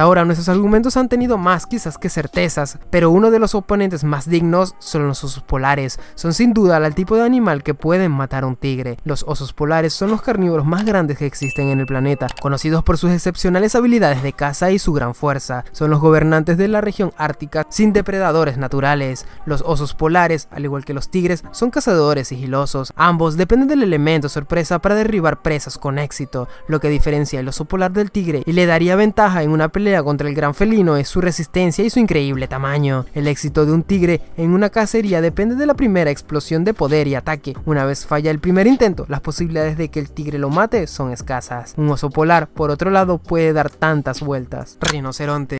ahora nuestros argumentos han tenido más quizás que certezas, pero uno de los oponentes más dignos son los osos polares. Son sin duda el tipo de animal que pueden matar a un tigre. Los osos polares son los carnívoros más grandes que existen en el planeta, conocidos por sus excepcionales habilidades de caza y su gran fuerza. Son los gobernantes de la región ártica sin depredadores naturales. Los osos polares, al igual que los tigres, son cazadores sigilosos. Ambos dependen del elemento sorpresa para derribar presas con éxito, lo que diferencia el oso polar del tigre y le daría ventaja en una pelea contra el gran felino es su resistencia y su increíble tamaño. El éxito de un tigre en una cacería depende de la primera explosión de poder y ataque. Una vez falla el primer intento, las posibilidades de que el tigre lo mate son escasas. Un oso polar, por otro lado, puede dar tantas vueltas. Rinoceronte.